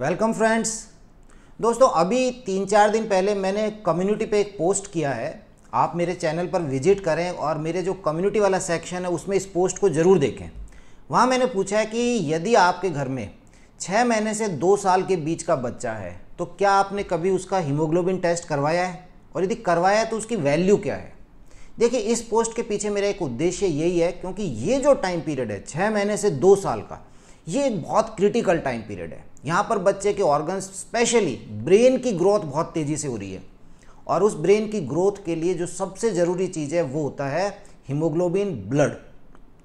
welcome friends दोस्तों अभी तीन चार दिन पहले मैंने कम्युनिटी पे एक पोस्ट किया है आप मेरे चैनल पर विजिट करें और मेरे जो कम्युनिटी वाला सेक्शन है उसमें इस पोस्ट को ज़रूर देखें वहाँ मैंने पूछा है कि यदि आपके घर में छः महीने से दो साल के बीच का बच्चा है तो क्या आपने कभी उसका हीमोग्लोबिन टेस्ट करवाया है और यदि करवाया है तो उसकी वैल्यू क्या है देखिए इस पोस्ट के पीछे मेरा एक उद्देश्य यही है क्योंकि ये जो टाइम पीरियड है छः महीने से दो साल का ये एक बहुत क्रिटिकल टाइम पीरियड है यहाँ पर बच्चे के ऑर्गन स्पेशली ब्रेन की ग्रोथ बहुत तेज़ी से हो रही है और उस ब्रेन की ग्रोथ के लिए जो सबसे ज़रूरी चीज़ है वो होता है हीमोग्लोबिन ब्लड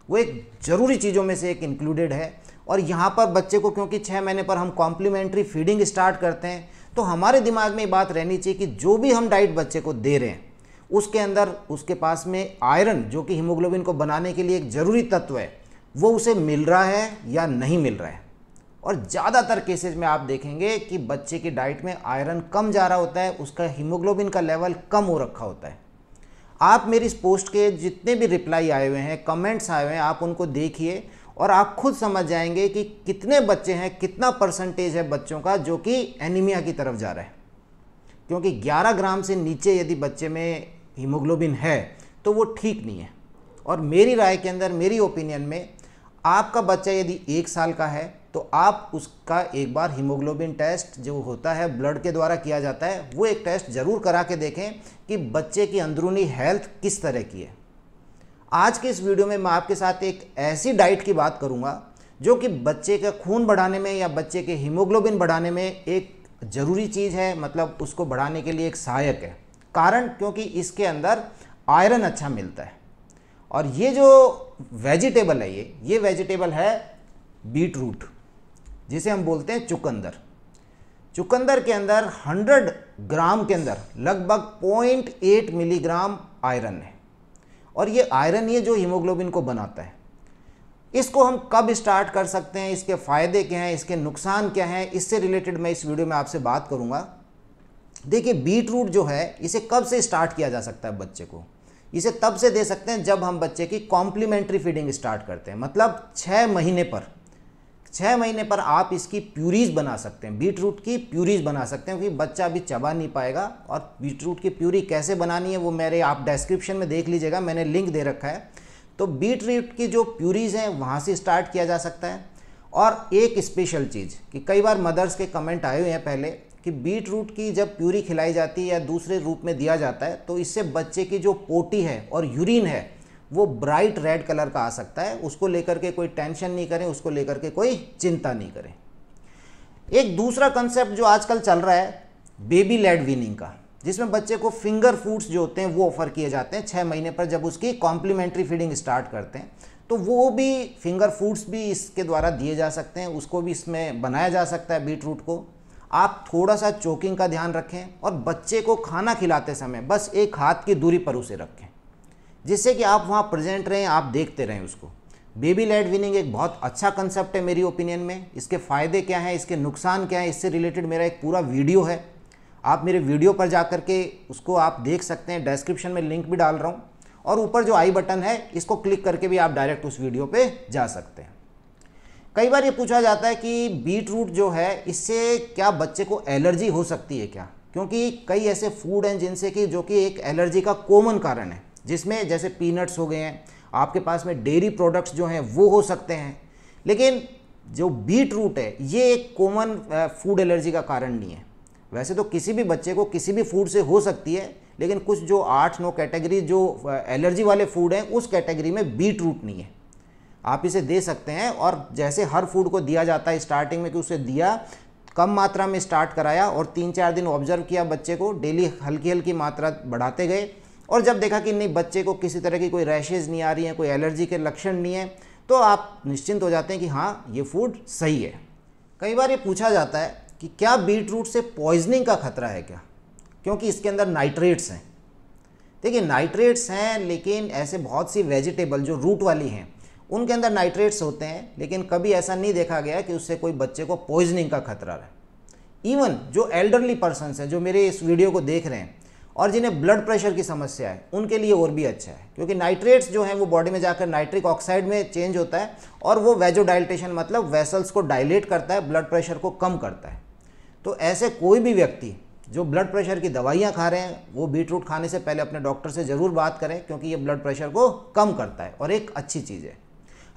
वो एक ज़रूरी चीज़ों में से एक इंक्लूडेड है और यहाँ पर बच्चे को क्योंकि छः महीने पर हम कॉम्प्लीमेंट्री फीडिंग स्टार्ट करते हैं तो हमारे दिमाग में ये बात रहनी चाहिए कि जो भी हम डाइट बच्चे को दे रहे हैं उसके अंदर उसके पास में आयरन जो कि हीमोग्लोबिन को बनाने के लिए एक ज़रूरी तत्व है वो उसे मिल रहा है या नहीं मिल रहा है और ज़्यादातर केसेज में आप देखेंगे कि बच्चे की डाइट में आयरन कम जा रहा होता है उसका हीमोग्लोबिन का लेवल कम हो रखा होता है आप मेरी इस पोस्ट के जितने भी रिप्लाई आए हुए हैं कमेंट्स आए हुए हैं आप उनको देखिए और आप खुद समझ जाएंगे कि कितने बच्चे हैं कितना परसेंटेज है बच्चों का जो कि एनीमिया की तरफ जा रहा है क्योंकि 11 ग्राम से नीचे यदि बच्चे में हीमोग्लोबिन है तो वो ठीक नहीं है और मेरी राय के अंदर मेरी ओपिनियन में आपका बच्चा यदि एक साल का है तो आप उसका एक बार हीमोग्लोबिन टेस्ट जो होता है ब्लड के द्वारा किया जाता है वो एक टेस्ट ज़रूर करा के देखें कि बच्चे की अंदरूनी हेल्थ किस तरह की है आज के इस वीडियो में मैं आपके साथ एक ऐसी डाइट की बात करूँगा जो कि बच्चे का खून बढ़ाने में या बच्चे के हीमोग्लोबिन बढ़ाने में एक ज़रूरी चीज़ है मतलब उसको बढ़ाने के लिए एक सहायक है कारण क्योंकि इसके अंदर आयरन अच्छा मिलता है और ये जो वेजिटेबल है ये ये वेजिटेबल है बीट रूट जिसे हम बोलते हैं चुकंदर चुकंदर के अंदर 100 ग्राम के अंदर लगभग 0.8 मिलीग्राम आयरन है और ये आयरन ये जो हीमोग्लोबिन को बनाता है इसको हम कब स्टार्ट कर सकते हैं इसके फ़ायदे क्या हैं इसके नुकसान क्या हैं इससे रिलेटेड मैं इस वीडियो में आपसे बात करूँगा देखिए बीट रूट जो है इसे कब से स्टार्ट किया जा सकता है बच्चे को इसे तब से दे सकते हैं जब हम बच्चे की कॉम्प्लीमेंट्री फीडिंग स्टार्ट करते हैं मतलब छः महीने पर छः महीने पर आप इसकी प्यूरीज बना सकते हैं बीट रूट की प्यूरीज बना सकते हैं क्योंकि बच्चा अभी चबा नहीं पाएगा और बीट रूट की प्यूरी कैसे बनानी है वो मेरे आप डिस्क्रिप्शन में देख लीजिएगा मैंने लिंक दे रखा है तो बीट रूट की जो प्यूरीज हैं वहाँ से स्टार्ट किया जा सकता है और एक स्पेशल चीज़ कि कई बार मदर्स के कमेंट आए हुए हैं पहले कि बीट रूट की जब प्यूरी खिलाई जाती है या दूसरे रूप में दिया जाता है तो इससे बच्चे की जो पोटी है और यूरिन है वो ब्राइट रेड कलर का आ सकता है उसको लेकर के कोई टेंशन नहीं करें उसको लेकर के कोई चिंता नहीं करें एक दूसरा कंसेप्ट जो आजकल चल रहा है बेबी लेड विनिंग का जिसमें बच्चे को फिंगर फूड्स जो होते हैं वो ऑफर किए जाते हैं छः महीने पर जब उसकी कॉम्प्लीमेंट्री फीडिंग स्टार्ट करते हैं तो वो भी फिंगर फूड्स भी इसके द्वारा दिए जा सकते हैं उसको भी इसमें बनाया जा सकता है बीट रूट को आप थोड़ा सा चोकिंग का ध्यान रखें और बच्चे को खाना खिलाते समय बस एक हाथ की दूरी पर उसे रखें जिससे कि आप वहाँ प्रेजेंट रहें आप देखते रहें उसको बेबी लेड विनिंग एक बहुत अच्छा कंसेप्ट है मेरी ओपिनियन में इसके फ़ायदे क्या हैं इसके नुकसान क्या है इससे रिलेटेड मेरा एक पूरा वीडियो है आप मेरे वीडियो पर जा कर के उसको आप देख सकते हैं डिस्क्रिप्शन में लिंक भी डाल रहा हूँ और ऊपर जो आई बटन है इसको क्लिक करके भी आप डायरेक्ट उस वीडियो पे जा सकते हैं कई बार ये पूछा जाता है कि बीट रूट जो है इससे क्या बच्चे को एलर्जी हो सकती है क्या क्योंकि कई ऐसे फूड हैं जिनसे कि जो कि एक एलर्जी का कॉमन कारण है जिसमें जैसे पीनट्स हो गए हैं आपके पास में डेयरी प्रोडक्ट्स जो हैं वो हो सकते हैं लेकिन जो बीट रूट है ये एक कॉमन फूड एलर्जी का कारण नहीं है वैसे तो किसी भी बच्चे को किसी भी फूड से हो सकती है लेकिन कुछ जो आठ नौ कैटेगरी जो एलर्जी वाले फूड हैं उस कैटेगरी में बीट रूट नहीं है आप इसे दे सकते हैं और जैसे हर फूड को दिया जाता है स्टार्टिंग में कि उसे दिया कम मात्रा में स्टार्ट कराया और तीन चार दिन ऑब्जर्व किया बच्चे को डेली हल्की हल्की मात्रा बढ़ाते गए और जब देखा कि नहीं बच्चे को किसी तरह की कोई रैशेज़ नहीं आ रही हैं कोई एलर्जी के लक्षण नहीं है तो आप निश्चिंत हो जाते हैं कि हाँ ये फूड सही है कई बार ये पूछा जाता है कि क्या बीट रूट से पॉइजनिंग का खतरा है क्या क्योंकि इसके अंदर नाइट्रेट्स हैं देखिए नाइट्रेट्स हैं लेकिन ऐसे बहुत सी वेजिटेबल जो रूट वाली हैं उनके अंदर नाइट्रेट्स होते हैं लेकिन कभी ऐसा नहीं देखा गया कि उससे कोई बच्चे को पॉइजनिंग का खतरा रहे इवन जो एल्डरली पर्सनस हैं जो मेरे इस वीडियो को देख रहे हैं और जिन्हें ब्लड प्रेशर की समस्या है उनके लिए और भी अच्छा है क्योंकि नाइट्रेट्स जो हैं वो बॉडी में जाकर नाइट्रिक ऑक्साइड में चेंज होता है और वो वेजोडाइल्टेशन मतलब वेसल्स को डायलेट करता है ब्लड प्रेशर को कम करता है तो ऐसे कोई भी व्यक्ति जो ब्लड प्रेशर की दवाइयाँ खा रहे हैं वो बीटरूट खाने से पहले अपने डॉक्टर से ज़रूर बात करें क्योंकि ये ब्लड प्रेशर को कम करता है और एक अच्छी चीज़ है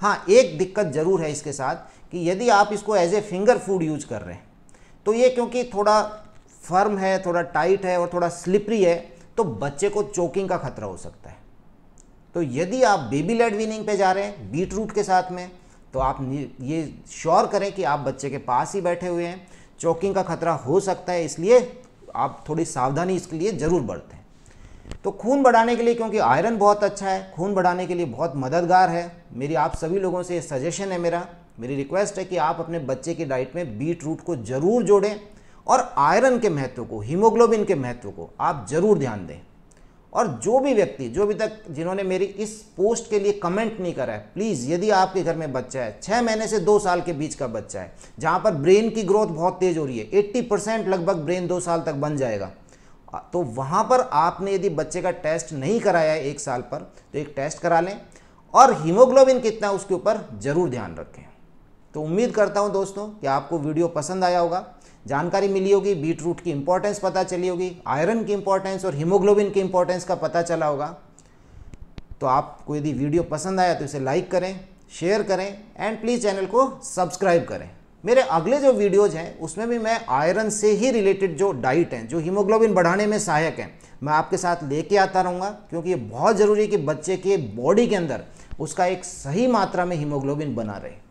हाँ एक दिक्कत ज़रूर है इसके साथ कि यदि आप इसको as a finger food use कर रहे हैं तो ये क्योंकि थोड़ा फर्म है थोड़ा टाइट है और थोड़ा स्लिपरी है तो बच्चे को चोकिंग का खतरा हो सकता है तो यदि आप बेबी लेड विनिंग पे जा रहे हैं बीट रूट के साथ में तो आप ये श्योर करें कि आप बच्चे के पास ही बैठे हुए हैं चोकिंग का खतरा हो सकता है इसलिए आप थोड़ी सावधानी इसके लिए ज़रूर बरतें तो खून बढ़ाने के लिए क्योंकि आयरन बहुत अच्छा है खून बढ़ाने के लिए बहुत मददगार है मेरी आप सभी लोगों से ये सजेशन है मेरा मेरी रिक्वेस्ट है कि आप अपने बच्चे की डाइट में बीट रूट को ज़रूर जोड़ें और आयरन के महत्व को हीमोग्लोबिन के महत्व को आप ज़रूर ध्यान दें और जो भी व्यक्ति जो भी तक जिन्होंने मेरी इस पोस्ट के लिए कमेंट नहीं करा है प्लीज़ यदि आपके घर में बच्चा है छः महीने से दो साल के बीच का बच्चा है जहाँ पर ब्रेन की ग्रोथ बहुत तेज़ हो रही है एट्टी परसेंट लगभग ब्रेन दो साल तक बन जाएगा तो वहाँ पर आपने यदि बच्चे का टेस्ट नहीं कराया है एक साल पर तो एक टेस्ट करा लें और हीमोग्लोबिन कितना उसके ऊपर ज़रूर ध्यान रखें तो उम्मीद करता हूँ दोस्तों कि आपको वीडियो पसंद आया होगा जानकारी मिली होगी बीट रूट की इंपॉर्टेंस पता चली होगी आयरन की इंपॉर्टेंस और हीमोग्लोबिन की इंपॉर्टेंस का पता चला होगा तो आपको यदि वीडियो पसंद आया तो इसे लाइक करें शेयर करें एंड प्लीज़ चैनल को सब्सक्राइब करें मेरे अगले जो वीडियोज हैं उसमें भी मैं आयरन से ही रिलेटेड जो डाइट हैं जो हीमोग्लोबिन बढ़ाने में सहायक हैं मैं आपके साथ लेके आता रहूँगा क्योंकि ये बहुत ज़रूरी है कि बच्चे के बॉडी के अंदर उसका एक सही मात्रा में हीमोग्लोबिन बना रहे